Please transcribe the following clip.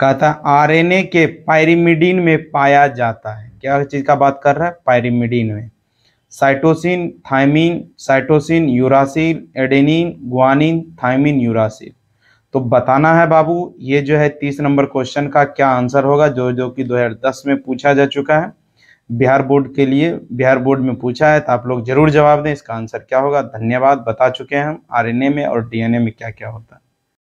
कहा था आरएनए के पायरिमिडीन में पाया जाता है क्या चीज़ का बात कर रहा है पायरिमिडीन में cytosine thymine cytosine uracil adenine guanine thymine uracil तो बताना है बाबू ये जो है तीस नंबर क्वेश्चन का क्या आंसर होगा जो जो कि 2010 में पूछा जा चुका है बिहार बोर्ड के लिए बिहार बोर्ड में पूछा है तो आप लोग जरूर जवाब दें इसका आंसर क्या होगा धन्यवाद बता चुके हैं हम आर में और डी में क्या क्या होता है